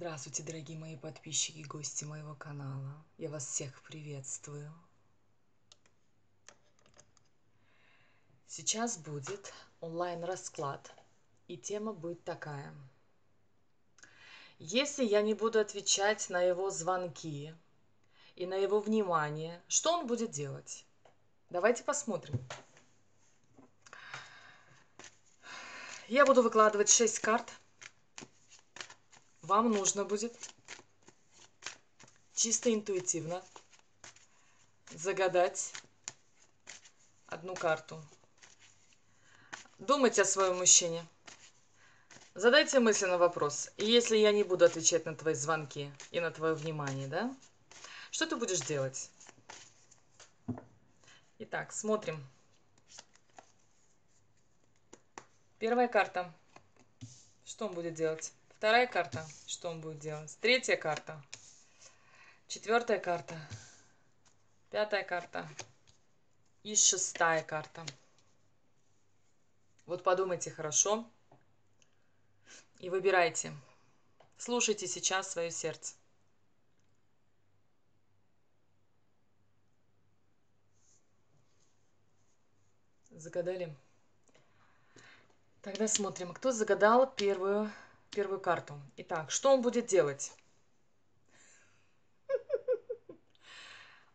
Здравствуйте, дорогие мои подписчики и гости моего канала. Я вас всех приветствую. Сейчас будет онлайн-расклад, и тема будет такая. Если я не буду отвечать на его звонки и на его внимание, что он будет делать? Давайте посмотрим. Я буду выкладывать 6 карт – вам нужно будет чисто интуитивно загадать одну карту. Думайте о своем мужчине. Задайте мысленно вопрос. если я не буду отвечать на твои звонки и на твое внимание, да? Что ты будешь делать? Итак, смотрим. Первая карта. Что он будет делать? Вторая карта. Что он будет делать? Третья карта. Четвертая карта. Пятая карта. И шестая карта. Вот подумайте хорошо и выбирайте. Слушайте сейчас свое сердце. Загадали? Тогда смотрим, кто загадал первую первую карту. Итак, что он будет делать?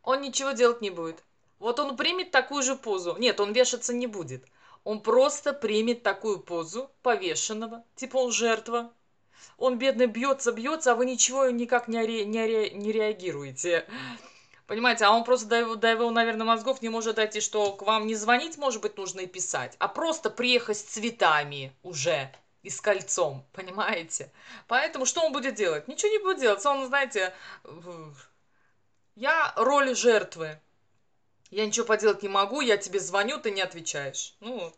Он ничего делать не будет. Вот он примет такую же позу. Нет, он вешаться не будет. Он просто примет такую позу повешенного, типа он жертва. Он бедно бьется, бьется, а вы ничего никак не, ре, не, ре, не реагируете. Понимаете, а он просто до его, до его, наверное, мозгов не может дойти, что к вам не звонить, может быть, нужно и писать, а просто приехать с цветами уже и с кольцом, понимаете? Поэтому что он будет делать? Ничего не будет делать. Он, знаете, я роль жертвы. Я ничего поделать не могу, я тебе звоню, ты не отвечаешь. Ну вот.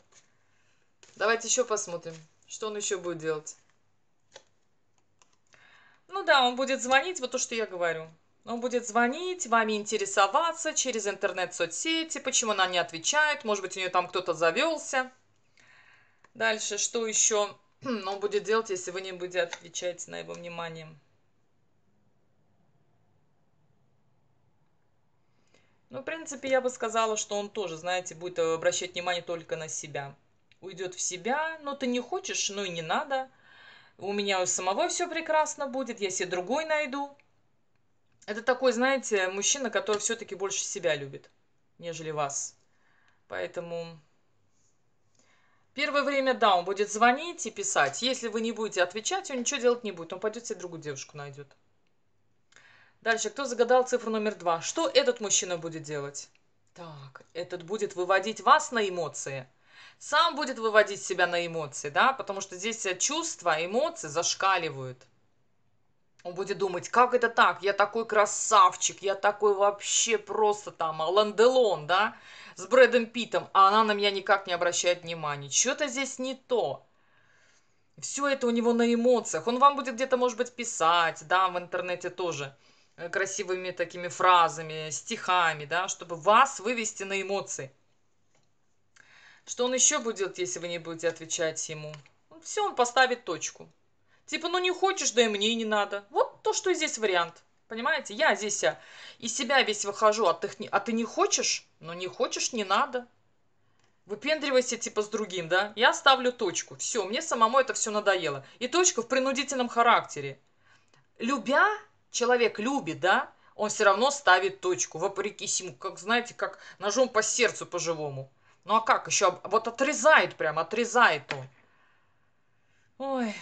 Давайте еще посмотрим, что он еще будет делать. Ну да, он будет звонить, вот то, что я говорю. Он будет звонить, вами интересоваться через интернет-соцсети, почему она не отвечает, может быть, у нее там кто-то завелся. Дальше, что еще? он будет делать, если вы не будете отвечать на его внимание. Ну, в принципе, я бы сказала, что он тоже, знаете, будет обращать внимание только на себя. Уйдет в себя, но ты не хочешь, ну и не надо. У меня у самого все прекрасно будет, я себе другой найду. Это такой, знаете, мужчина, который все-таки больше себя любит, нежели вас. Поэтому Первое время, да, он будет звонить и писать. Если вы не будете отвечать, он ничего делать не будет. Он пойдет себе другую девушку найдет. Дальше, кто загадал цифру номер два? Что этот мужчина будет делать? Так, этот будет выводить вас на эмоции. Сам будет выводить себя на эмоции, да, потому что здесь чувства, эмоции зашкаливают. Он будет думать, как это так? Я такой красавчик, я такой вообще просто там Ланделон, да, с Брэдом Питом, а она на меня никак не обращает внимания. Что-то здесь не то. Все это у него на эмоциях. Он вам будет где-то, может быть, писать, да, в интернете тоже э, красивыми такими фразами, стихами, да, чтобы вас вывести на эмоции. Что он еще будет, если вы не будете отвечать ему? Все, он поставит точку. Типа, ну не хочешь, да и мне не надо. Вот то, что и здесь вариант. Понимаете, я здесь я из себя весь выхожу, а ты, а ты не хочешь? Ну не хочешь, не надо. Выпендривайся типа с другим, да? Я ставлю точку. Все, мне самому это все надоело. И точка в принудительном характере. Любя, человек любит, да? Он все равно ставит точку, вопреки сему, как, знаете, как ножом по сердцу по-живому. Ну а как еще? Вот отрезает прям, отрезает он. Ой...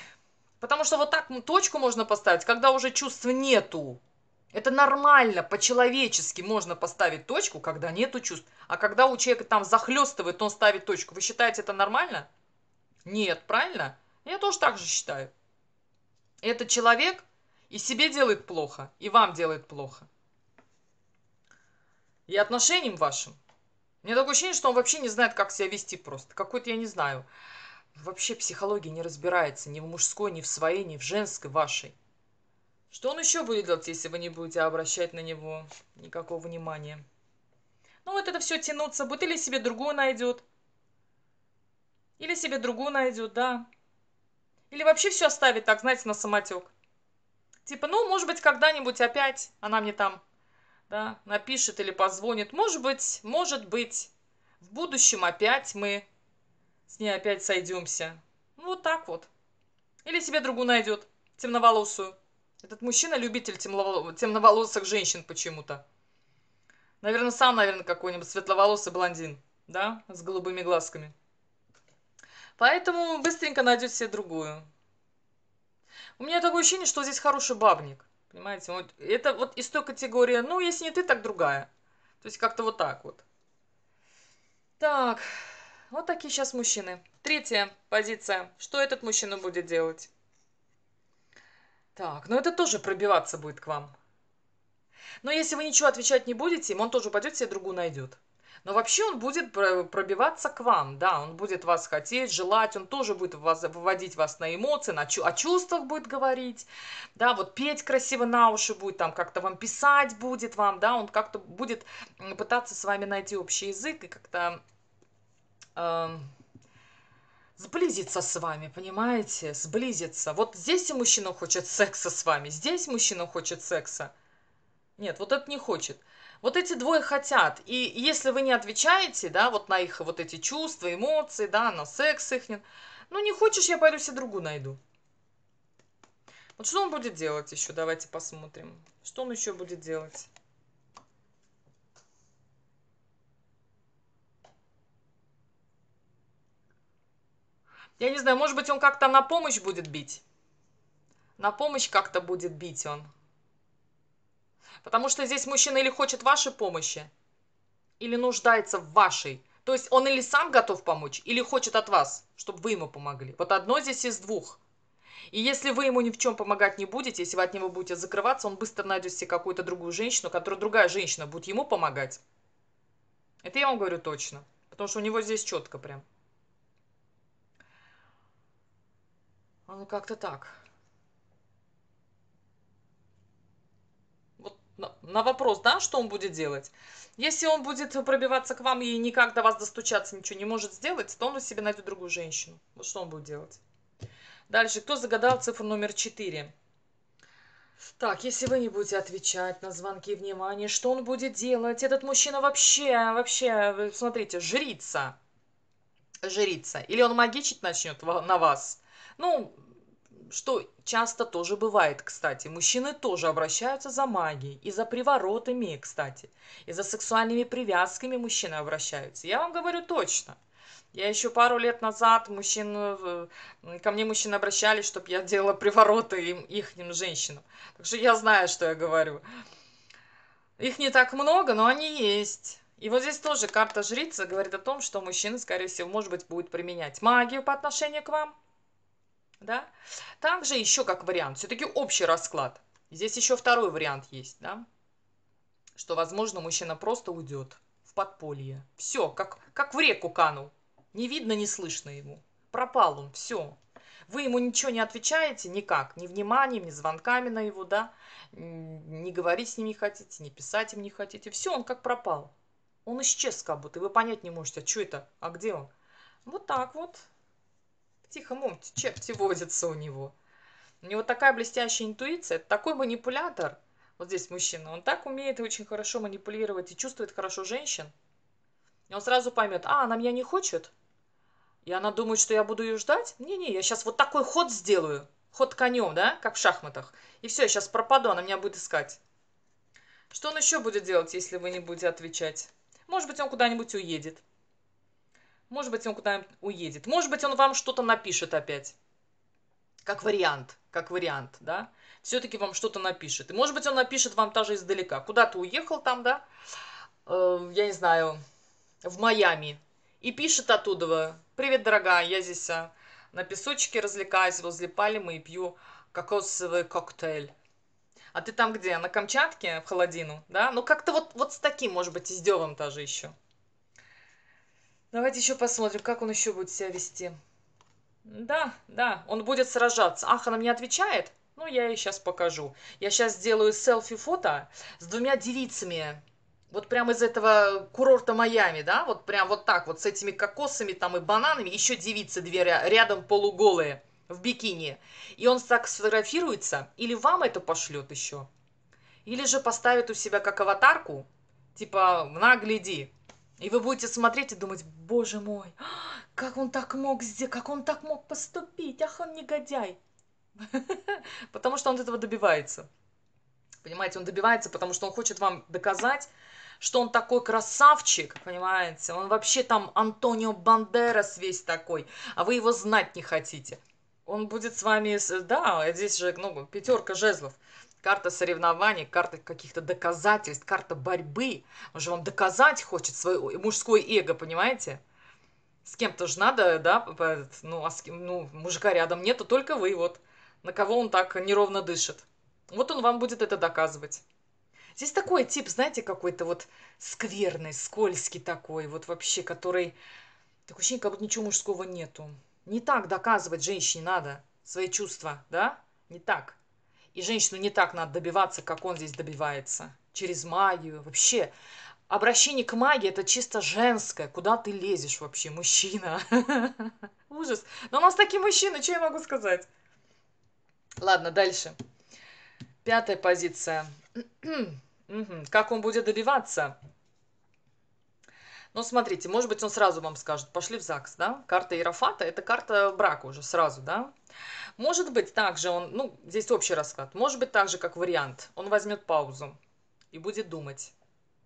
Потому что вот так точку можно поставить, когда уже чувств нету. Это нормально, по-человечески можно поставить точку, когда нету чувств. А когда у человека там захлестывает, он ставит точку. Вы считаете это нормально? Нет, правильно? Я тоже так же считаю. Этот человек и себе делает плохо, и вам делает плохо. И отношениям вашим. Мне такое ощущение, что он вообще не знает, как себя вести просто. Какой-то я не знаю вообще психологии не разбирается ни в мужской, ни в своей, ни в женской вашей. Что он еще будет делать, если вы не будете обращать на него никакого внимания? Ну вот это все тянуться будет. Или себе другую найдет. Или себе другую найдет, да. Или вообще все оставит так, знаете, на самотек. Типа, ну, может быть, когда-нибудь опять она мне там, да, напишет или позвонит. Может быть, может быть, в будущем опять мы с ней опять сойдемся. Ну, вот так вот. Или себе другу найдет. Темноволосую. Этот мужчина любитель темноволосых женщин почему-то. Наверное, сам, наверное, какой-нибудь светловолосый блондин. Да? С голубыми глазками. Поэтому быстренько найдет себе другую. У меня такое ощущение, что здесь хороший бабник. Понимаете? Вот, это вот из той категории, ну, если не ты, так другая. То есть как-то вот так вот. Так. Вот такие сейчас мужчины. Третья позиция. Что этот мужчина будет делать? Так, ну это тоже пробиваться будет к вам. Но если вы ничего отвечать не будете, он тоже пойдет себе другу найдет. Но вообще он будет пробиваться к вам, да, он будет вас хотеть, желать, он тоже будет вас, выводить вас на эмоции, на, о чувствах будет говорить, да, вот петь красиво на уши будет, там как-то вам писать будет вам, да, он как-то будет пытаться с вами найти общий язык и как-то Эм, сблизиться с вами, понимаете? Сблизиться. Вот здесь мужчина хочет секса с вами, здесь мужчина хочет секса. Нет, вот это не хочет. Вот эти двое хотят. И если вы не отвечаете, да, вот на их вот эти чувства, эмоции, да, на секс их, нет. ну не хочешь, я пойду себе другу найду. Вот что он будет делать еще? Давайте посмотрим. Что он еще будет делать? Я не знаю, может быть, он как-то на помощь будет бить. На помощь как-то будет бить он. Потому что здесь мужчина или хочет вашей помощи, или нуждается в вашей. То есть он или сам готов помочь, или хочет от вас, чтобы вы ему помогли. Вот одно здесь из двух. И если вы ему ни в чем помогать не будете, если вы от него будете закрываться, он быстро найдет себе какую-то другую женщину, которая другая женщина будет ему помогать. Это я вам говорю точно. Потому что у него здесь четко прям. Ну, как-то так. Вот на, на вопрос, да, что он будет делать? Если он будет пробиваться к вам и никак до вас достучаться ничего не может сделать, то он себе найдет другую женщину. Вот что он будет делать. Дальше, кто загадал цифру номер 4? Так, если вы не будете отвечать на звонки внимания, что он будет делать? Этот мужчина вообще, вообще, смотрите, жрица. Жрица. Или он магичить начнет на вас. Ну, что часто тоже бывает, кстати. Мужчины тоже обращаются за магией, и за приворотами, кстати, и за сексуальными привязками мужчины обращаются. Я вам говорю точно. Я еще пару лет назад мужчин, э, ко мне мужчины обращались, чтобы я делала привороты им, их женщинам. Так что я знаю, что я говорю. Их не так много, но они есть. И вот здесь тоже карта жрица говорит о том, что мужчина, скорее всего, может быть, будет применять магию по отношению к вам да. Также еще как вариант, все-таки общий расклад. Здесь еще второй вариант есть, да, что, возможно, мужчина просто уйдет в подполье. Все, как, как в реку канул. Не видно, не слышно ему. Пропал он, все. Вы ему ничего не отвечаете никак, ни вниманием, ни звонками на его, да, не говорить с ним не хотите, не писать им не хотите. Все, он как пропал. Он исчез как будто, и вы понять не можете, а что это, а где он? Вот так вот. Тихо, Мумти, черти водятся у него. У него такая блестящая интуиция, такой манипулятор. Вот здесь мужчина, он так умеет очень хорошо манипулировать и чувствует хорошо женщин. И он сразу поймет, а, она меня не хочет? И она думает, что я буду ее ждать? Не-не, я сейчас вот такой ход сделаю. Ход конем, да, как в шахматах. И все, я сейчас пропаду, она меня будет искать. Что он еще будет делать, если вы не будете отвечать? Может быть, он куда-нибудь уедет. Может быть, он куда-нибудь уедет. Может быть, он вам что-то напишет опять. Как вариант, как вариант, да. Все-таки вам что-то напишет. И, может быть, он напишет вам даже издалека. Куда то уехал там, да? Э, я не знаю, в Майами. И пишет оттуда, привет, дорогая, я здесь на песочке развлекаюсь возле пальмы и пью кокосовый коктейль. А ты там где? На Камчатке? В холодину? Да? Ну, как-то вот, вот с таким, может быть, издевом даже еще. Давайте еще посмотрим, как он еще будет себя вести. Да, да, он будет сражаться. Ах, она мне отвечает? Ну, я ей сейчас покажу. Я сейчас сделаю селфи-фото с двумя девицами. Вот прямо из этого курорта Майами, да? Вот прям вот так вот, с этими кокосами там и бананами. Еще девицы две рядом полуголые в бикини. И он так сфотографируется. Или вам это пошлет еще. Или же поставит у себя как аватарку. Типа, нагляди. гляди. И вы будете смотреть и думать, боже мой, как он так мог сделать, как он так мог поступить, ах он негодяй. Потому что он этого добивается. Понимаете, он добивается, потому что он хочет вам доказать, что он такой красавчик, понимаете? Он вообще там Антонио Бандерас весь такой, а вы его знать не хотите. Он будет с вами, да, здесь же, ну, пятерка жезлов карта соревнований, карта каких-то доказательств, карта борьбы. Он же вам доказать хочет свое мужское эго, понимаете? С кем-то же надо, да, ну, а с кем, ну, мужика рядом нету, только вы, вот, на кого он так неровно дышит. Вот он вам будет это доказывать. Здесь такой тип, знаете, какой-то вот скверный, скользкий такой, вот вообще, который... Такое ощущение, как будто ничего мужского нету. Не так доказывать женщине надо свои чувства, да? Не так. И женщину не так надо добиваться, как он здесь добивается. Через магию. Вообще, обращение к магии это чисто женское. Куда ты лезешь вообще, мужчина? Ужас. Но у нас такие мужчины, что я могу сказать? Ладно, дальше. Пятая позиция. Как он будет добиваться? Но ну, смотрите, может быть, он сразу вам скажет, пошли в ЗАГС, да? Карта Иерофата – это карта брака уже сразу, да? Может быть, также он, ну, здесь общий расклад, может быть, также как вариант, он возьмет паузу и будет думать.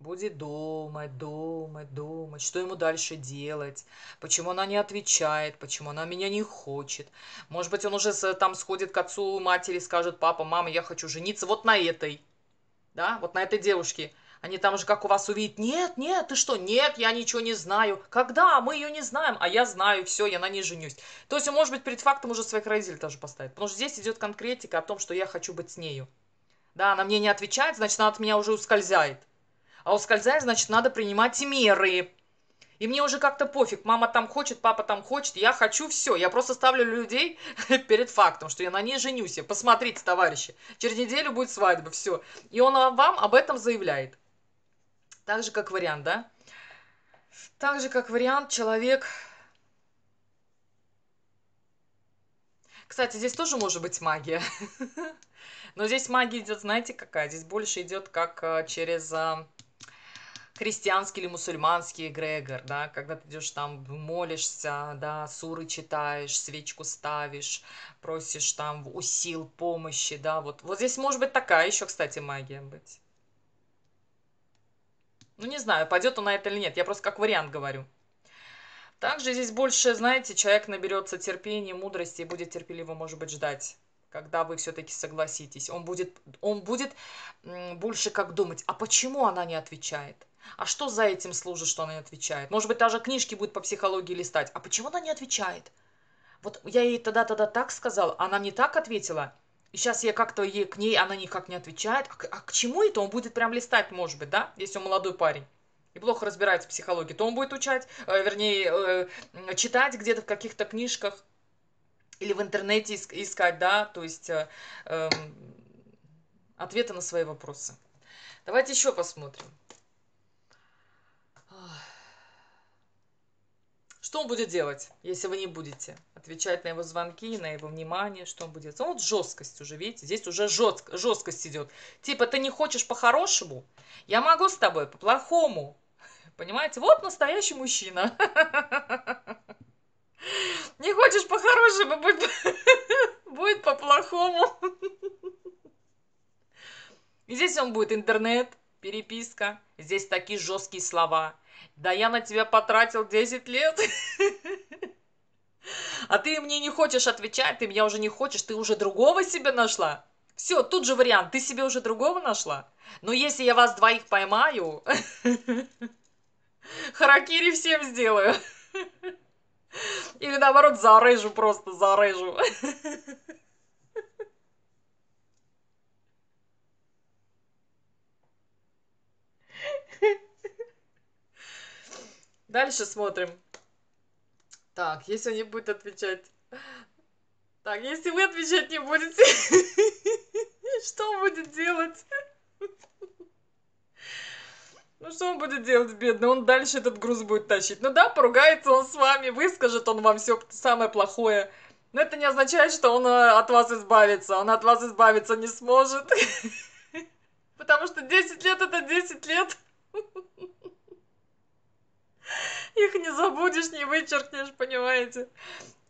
Будет думать, думать, думать, что ему дальше делать, почему она не отвечает, почему она меня не хочет. Может быть, он уже там сходит к отцу матери, скажет, папа, мама, я хочу жениться вот на этой, да, вот на этой девушке – они там уже как у вас увидят, нет, нет, ты что, нет, я ничего не знаю. Когда? Мы ее не знаем, а я знаю, все, я на ней женюсь. То есть может быть, перед фактом уже своих родителей тоже поставит. Потому что здесь идет конкретика о том, что я хочу быть с нею. Да, она мне не отвечает, значит, она от меня уже ускользает. А ускользает, значит, надо принимать меры. И мне уже как-то пофиг, мама там хочет, папа там хочет, я хочу все. Я просто ставлю людей перед фактом, что я на ней женюсь. Посмотрите, товарищи, через неделю будет свадьба, все. И он вам об этом заявляет. Так же, как вариант, да? Так же, как вариант, человек... Кстати, здесь тоже может быть магия. Но здесь магия идет, знаете, какая? Здесь больше идет как э, через э, христианский или мусульманский эгрегор, да, когда ты идешь там, молишься, да, суры читаешь, свечку ставишь, просишь там у сил помощи, да, вот, вот здесь может быть такая еще, кстати, магия быть. Ну, не знаю, пойдет он на это или нет. Я просто как вариант говорю. Также здесь больше, знаете, человек наберется терпения, мудрости и будет терпеливо, может быть, ждать, когда вы все-таки согласитесь. Он будет, он будет больше как думать, а почему она не отвечает? А что за этим служит, что она не отвечает? Может быть, даже книжки будет по психологии листать. А почему она не отвечает? Вот я ей тогда-тогда так сказала, а она мне так ответила – сейчас я как-то ей, к ней, она никак не отвечает. А, а к чему это? Он будет прям листать, может быть, да? Если он молодой парень и плохо разбирается в психологии, то он будет учать, э, вернее, э, читать где-то в каких-то книжках или в интернете искать, да, то есть э, э, ответы на свои вопросы. Давайте еще посмотрим. Что он будет делать, если вы не будете отвечать на его звонки, на его внимание? Что он будет делать? Вот жесткость уже, видите, здесь уже жест жесткость идет. Типа, ты не хочешь по-хорошему? Я могу с тобой по-плохому. Понимаете? Вот настоящий мужчина. Не хочешь по-хорошему, будет по-плохому. Здесь он будет интернет, переписка. Здесь такие жесткие слова – да я на тебя потратил 10 лет. А ты мне не хочешь отвечать, ты меня уже не хочешь, ты уже другого себе нашла. Все, тут же вариант, ты себе уже другого нашла. Но если я вас двоих поймаю, харакири всем сделаю. Или наоборот, зарежу просто, зарежу. Дальше смотрим. Так, если он не будет отвечать... Так, если вы отвечать не будете, что он будет делать? Ну что он будет делать, бедный? Он дальше этот груз будет тащить. Ну да, поругается он с вами, выскажет он вам все самое плохое. Но это не означает, что он э, от вас избавится. Он от вас избавиться не сможет. Потому что 10 лет это 10 лет. Их не забудешь, не вычеркнешь, понимаете?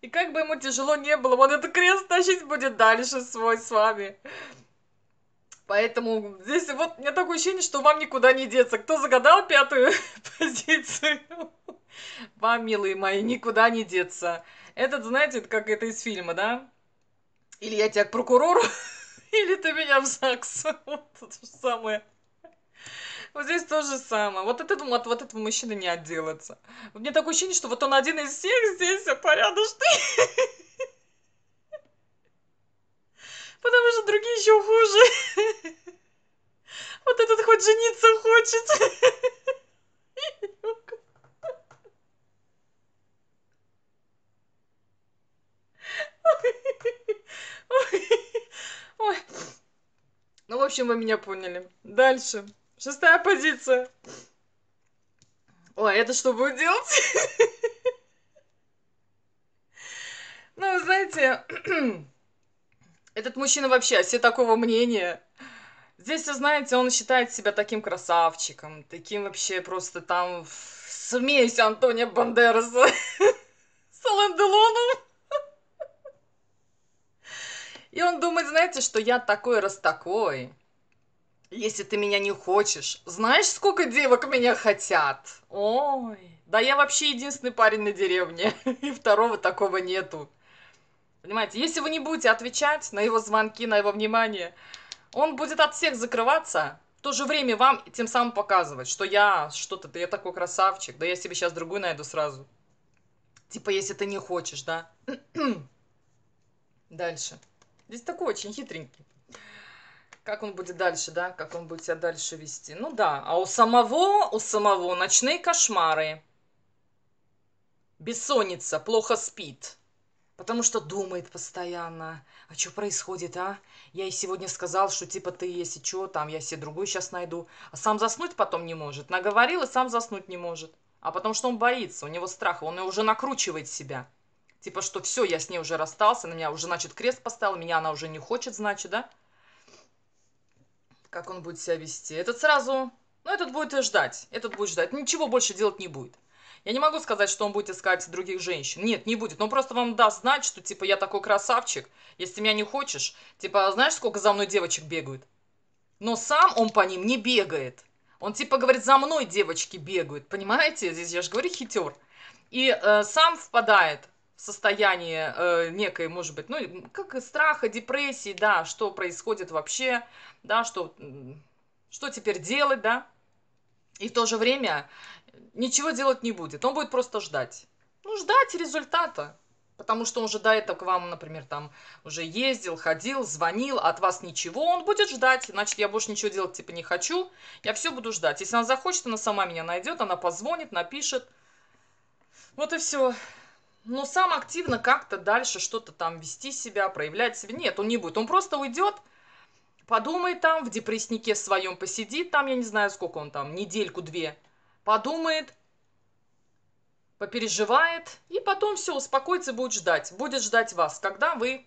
И как бы ему тяжело не было, он этот крест тащить будет дальше свой с вами. Поэтому здесь вот у меня такое ощущение, что вам никуда не деться. Кто загадал пятую позицию, вам, милые мои, никуда не деться. Этот, знаете, как это из фильма, да? Или я тебя к прокурору, или ты меня в ЗАГС. Вот это же самое. Вот здесь то же самое. Вот от этого, от, вот этого мужчины не отделаться. Мне такое ощущение, что вот он один из всех здесь порядочный. Потому что другие еще хуже. Вот этот хоть жениться хочет. Ой. Ой. Ну, в общем, вы меня поняли. Дальше. Шестая позиция. Ой, это что будет делать? Ну, знаете, этот мужчина вообще, все такого мнения. Здесь, вы знаете, он считает себя таким красавчиком, таким вообще просто там смесь Антония Бандераса с Ален Делоном. И он думает, знаете, что я такой раз такой. Если ты меня не хочешь, знаешь, сколько девок меня хотят? Ой, да я вообще единственный парень на деревне, и второго такого нету. Понимаете, если вы не будете отвечать на его звонки, на его внимание, он будет от всех закрываться, в то же время вам тем самым показывать, что я что-то, да я такой красавчик, да я себе сейчас другую найду сразу. Типа, если ты не хочешь, да? Дальше. Здесь такой очень хитренький как он будет дальше, да, как он будет себя дальше вести. Ну да, а у самого, у самого ночные кошмары. Бессонница, плохо спит. Потому что думает постоянно, а что происходит, а? Я ей сегодня сказал, что типа ты, если что, там, я себе другую сейчас найду. А сам заснуть потом не может. Наговорил и сам заснуть не может. А потому что он боится, у него страх, он уже накручивает себя. Типа, что все, я с ней уже расстался, на меня уже, значит, крест поставил, меня она уже не хочет, значит, да? Как он будет себя вести? Этот сразу... Ну, этот будет ждать. Этот будет ждать. Ничего больше делать не будет. Я не могу сказать, что он будет искать других женщин. Нет, не будет. Но он просто вам даст знать, что, типа, я такой красавчик. Если меня не хочешь, типа, а знаешь, сколько за мной девочек бегают? Но сам он по ним не бегает. Он, типа, говорит, за мной девочки бегают. Понимаете? Здесь я же говорю, хитер. И э, сам впадает состояние э, некое, может быть, ну, как страха, депрессии, да, что происходит вообще, да, что, что теперь делать, да, и в то же время ничего делать не будет, он будет просто ждать. Ну, ждать результата, потому что он же до этого к вам, например, там уже ездил, ходил, звонил, от вас ничего, он будет ждать, значит, я больше ничего делать, типа, не хочу, я все буду ждать. Если она захочет, она сама меня найдет, она позвонит, напишет, вот и все ну, сам активно как-то дальше что-то там вести себя, проявлять себя. Нет, он не будет. Он просто уйдет, подумает там, в депресснике своем посидит, там, я не знаю, сколько он там, недельку-две, подумает, попереживает, и потом все, успокоится и будет ждать. Будет ждать вас, когда вы,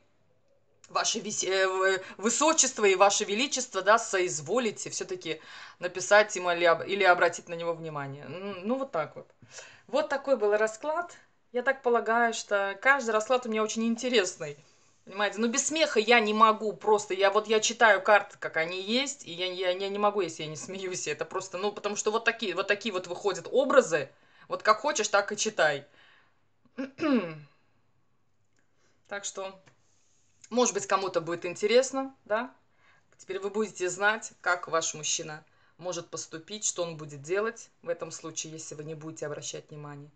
ваше вис... Э, высочество и ваше величество, да, соизволите все-таки написать ему или обратить на него внимание. Ну, вот так вот. Вот такой был расклад. Я так полагаю, что каждый расклад у меня очень интересный. Понимаете, ну без смеха я не могу просто. Я вот я читаю карты, как они есть, и я, я, я не могу, если я не смеюсь. Это просто, ну, потому что вот такие вот, такие вот выходят образы. Вот как хочешь, так и читай. так что, может быть, кому-то будет интересно, да? Теперь вы будете знать, как ваш мужчина может поступить, что он будет делать в этом случае, если вы не будете обращать внимания.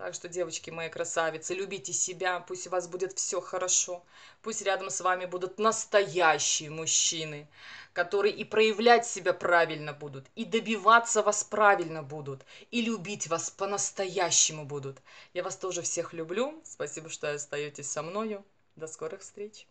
Так что, девочки мои красавицы, любите себя, пусть у вас будет все хорошо. Пусть рядом с вами будут настоящие мужчины, которые и проявлять себя правильно будут, и добиваться вас правильно будут, и любить вас по-настоящему будут. Я вас тоже всех люблю. Спасибо, что остаетесь со мною. До скорых встреч!